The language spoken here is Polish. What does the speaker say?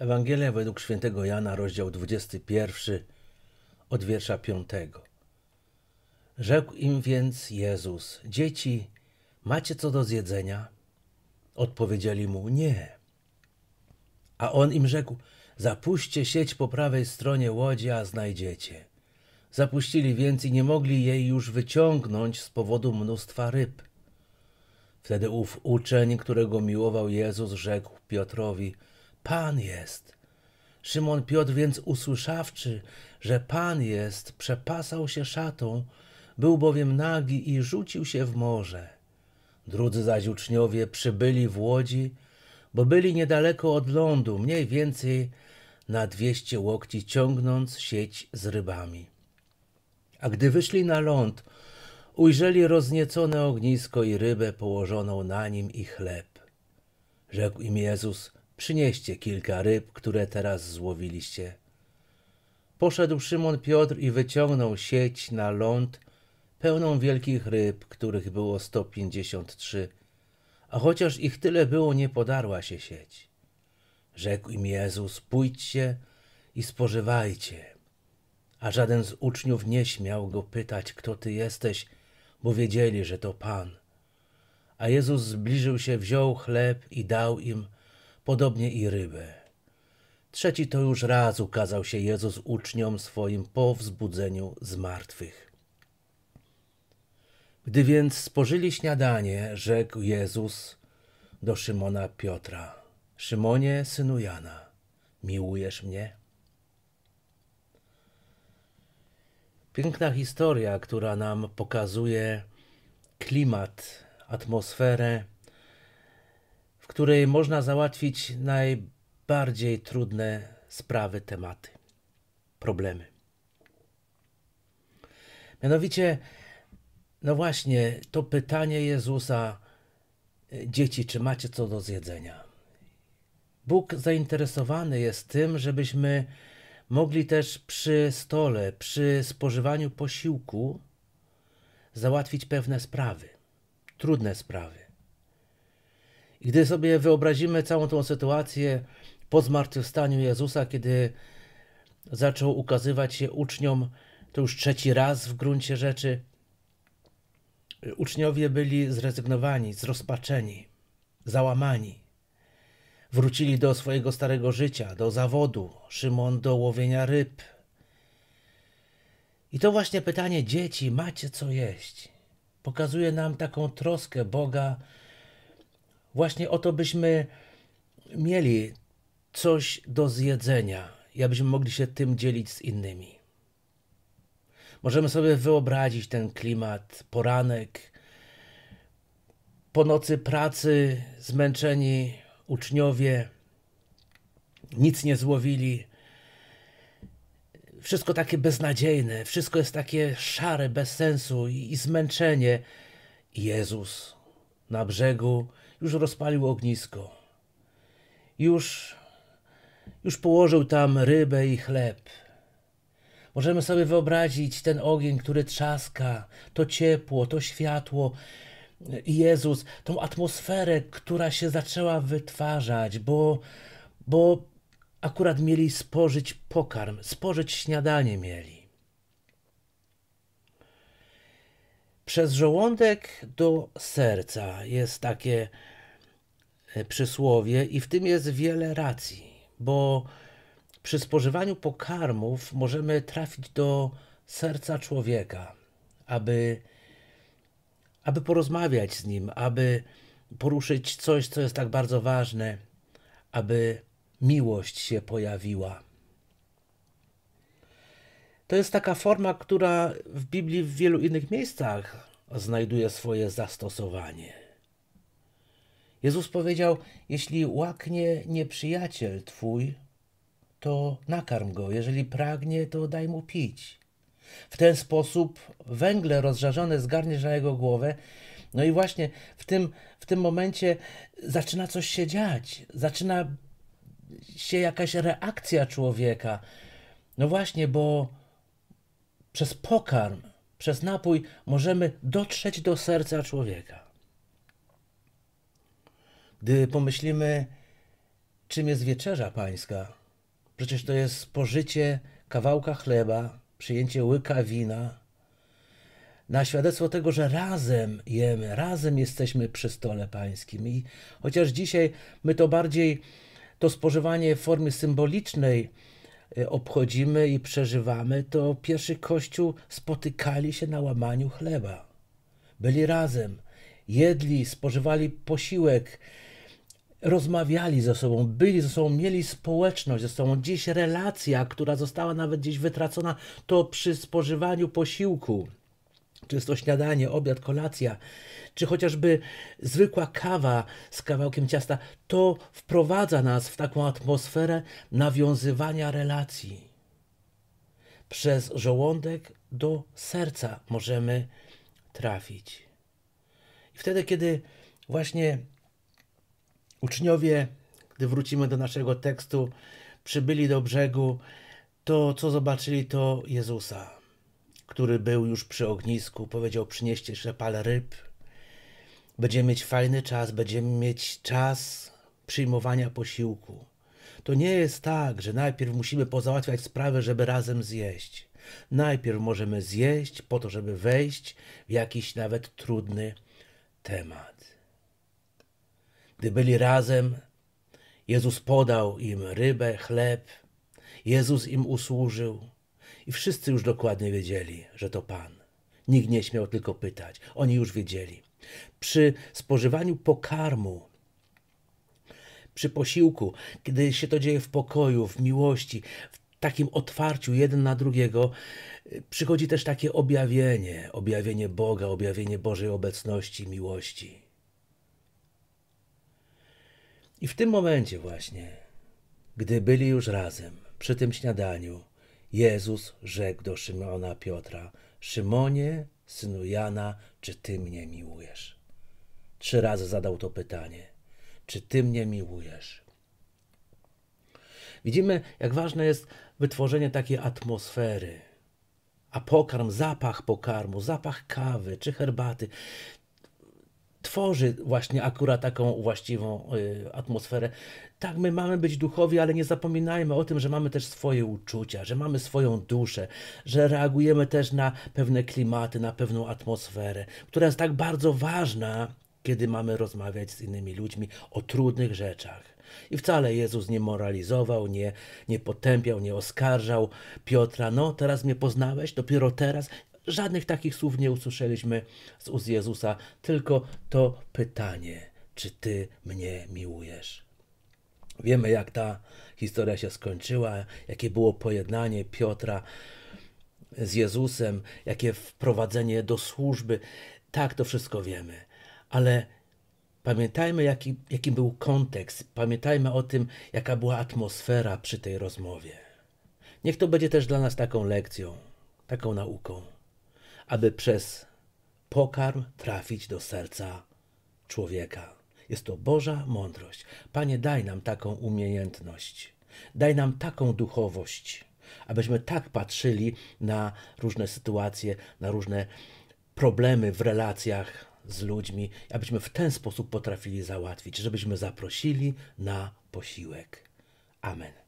Ewangelia według świętego Jana, rozdział 21, od wiersza 5. Rzekł im więc Jezus: Dzieci, macie co do zjedzenia? Odpowiedzieli mu: Nie. A on im rzekł: Zapuśćcie sieć po prawej stronie łodzi, a znajdziecie. Zapuścili więc i nie mogli jej już wyciągnąć z powodu mnóstwa ryb. Wtedy ów uczeń, którego miłował Jezus, rzekł Piotrowi: Pan jest. Szymon Piotr więc usłyszawszy, że Pan jest, przepasał się szatą, był bowiem nagi i rzucił się w morze. Drudzy zaś uczniowie przybyli w łodzi, bo byli niedaleko od lądu, mniej więcej na dwieście łokci ciągnąc sieć z rybami. A gdy wyszli na ląd, ujrzeli rozniecone ognisko i rybę położoną na nim i chleb. Rzekł im Jezus, Przynieście kilka ryb, które teraz złowiliście. Poszedł Szymon Piotr i wyciągnął sieć na ląd pełną wielkich ryb, których było 153, a chociaż ich tyle było, nie podarła się sieć. Rzekł im Jezus: Pójdźcie i spożywajcie. A żaden z uczniów nie śmiał go pytać, kto ty jesteś, bo wiedzieli, że to Pan. A Jezus zbliżył się, wziął chleb i dał im, podobnie i ryby. Trzeci to już raz ukazał się Jezus uczniom swoim po wzbudzeniu z martwych. Gdy więc spożyli śniadanie, rzekł Jezus do Szymona Piotra: Szymonie, synu Jana, miłujesz mnie? Piękna historia, która nam pokazuje klimat, atmosferę w której można załatwić najbardziej trudne sprawy, tematy, problemy. Mianowicie, no właśnie, to pytanie Jezusa, dzieci, czy macie co do zjedzenia? Bóg zainteresowany jest tym, żebyśmy mogli też przy stole, przy spożywaniu posiłku załatwić pewne sprawy, trudne sprawy. I gdy sobie wyobrazimy całą tą sytuację po zmartwychwstaniu Jezusa, kiedy zaczął ukazywać się uczniom, to już trzeci raz w gruncie rzeczy, uczniowie byli zrezygnowani, zrozpaczeni, załamani. Wrócili do swojego starego życia, do zawodu, Szymon do łowienia ryb. I to właśnie pytanie dzieci, macie co jeść? Pokazuje nam taką troskę Boga, właśnie o to, byśmy mieli coś do zjedzenia, abyśmy mogli się tym dzielić z innymi. Możemy sobie wyobrazić ten klimat, poranek, po nocy pracy, zmęczeni uczniowie, nic nie złowili. Wszystko takie beznadziejne, wszystko jest takie szare, bez sensu i, i zmęczenie. Jezus na brzegu już rozpalił ognisko. Już, już położył tam rybę i chleb. Możemy sobie wyobrazić ten ogień, który trzaska, to ciepło, to światło, Jezus, tą atmosferę, która się zaczęła wytwarzać, bo, bo akurat mieli spożyć pokarm, spożyć śniadanie mieli. Przez żołądek do serca jest takie e, przysłowie, i w tym jest wiele racji, bo przy spożywaniu pokarmów możemy trafić do serca człowieka, aby, aby porozmawiać z nim, aby poruszyć coś, co jest tak bardzo ważne, aby miłość się pojawiła. To jest taka forma, która w Biblii w wielu innych miejscach znajduje swoje zastosowanie. Jezus powiedział: Jeśli łaknie nieprzyjaciel twój, to nakarm go, jeżeli pragnie, to daj mu pić. W ten sposób węgle rozżarzone zgarniesz na jego głowę. No i właśnie w tym, w tym momencie zaczyna coś się dziać, zaczyna się jakaś reakcja człowieka. No właśnie, bo przez pokarm przez napój możemy dotrzeć do serca człowieka. Gdy pomyślimy, czym jest wieczerza pańska, przecież to jest spożycie kawałka chleba, przyjęcie łyka wina, na świadectwo tego, że razem jemy, razem jesteśmy przy stole pańskim. I chociaż dzisiaj my to bardziej to spożywanie w formie symbolicznej, E, obchodzimy i przeżywamy, to pierwszy Kościół spotykali się na łamaniu chleba. Byli razem, jedli, spożywali posiłek, rozmawiali ze sobą, byli ze sobą, mieli społeczność ze sobą. Dziś relacja, która została nawet gdzieś wytracona, to przy spożywaniu posiłku czy jest to śniadanie, obiad, kolacja, czy chociażby zwykła kawa z kawałkiem ciasta, to wprowadza nas w taką atmosferę nawiązywania relacji. Przez żołądek do serca możemy trafić. I wtedy, kiedy właśnie uczniowie, gdy wrócimy do naszego tekstu, przybyli do brzegu, to co zobaczyli, to Jezusa który był już przy ognisku, powiedział: Przynieście jeszcze parę ryb. Będziemy mieć fajny czas, będziemy mieć czas przyjmowania posiłku. To nie jest tak, że najpierw musimy pozałatwiać sprawę, żeby razem zjeść. Najpierw możemy zjeść po to, żeby wejść w jakiś nawet trudny temat. Gdy byli razem, Jezus podał im rybę, chleb, Jezus im usłużył. I wszyscy już dokładnie wiedzieli, że to Pan. Nikt nie śmiał tylko pytać. Oni już wiedzieli. Przy spożywaniu pokarmu, przy posiłku, kiedy się to dzieje w pokoju, w miłości, w takim otwarciu jeden na drugiego, przychodzi też takie objawienie, objawienie Boga, objawienie Bożej obecności, miłości. I w tym momencie właśnie, gdy byli już razem przy tym śniadaniu, Jezus rzekł do Szymona Piotra: Szymonie, synu Jana, czy ty mnie miłujesz? Trzy razy zadał to pytanie: Czy ty mnie miłujesz? Widzimy, jak ważne jest wytworzenie takiej atmosfery. A pokarm, zapach pokarmu, zapach kawy czy herbaty tworzy właśnie akurat taką właściwą y, atmosferę. Tak, my mamy być duchowi, ale nie zapominajmy o tym, że mamy też swoje uczucia, że mamy swoją duszę, że reagujemy też na pewne klimaty, na pewną atmosferę, która jest tak bardzo ważna, kiedy mamy rozmawiać z innymi ludźmi o trudnych rzeczach. I wcale Jezus nie moralizował, nie, nie potępiał, nie oskarżał Piotra. No, teraz mnie poznałeś, dopiero teraz. Żadnych takich słów nie usłyszeliśmy z ust Jezusa, tylko to pytanie, czy Ty mnie miłujesz? Wiemy, jak ta historia się skończyła, jakie było pojednanie Piotra z Jezusem, jakie wprowadzenie do służby. Tak, to wszystko wiemy. Ale pamiętajmy, jaki, jaki był kontekst, pamiętajmy o tym, jaka była atmosfera przy tej rozmowie. Niech to będzie też dla nas taką lekcją, taką nauką aby przez pokarm trafić do serca człowieka. Jest to Boża mądrość. Panie, daj nam taką umiejętność, daj nam taką duchowość, abyśmy tak patrzyli na różne sytuacje, na różne problemy w relacjach z ludźmi, abyśmy w ten sposób potrafili załatwić, żebyśmy zaprosili na posiłek. Amen.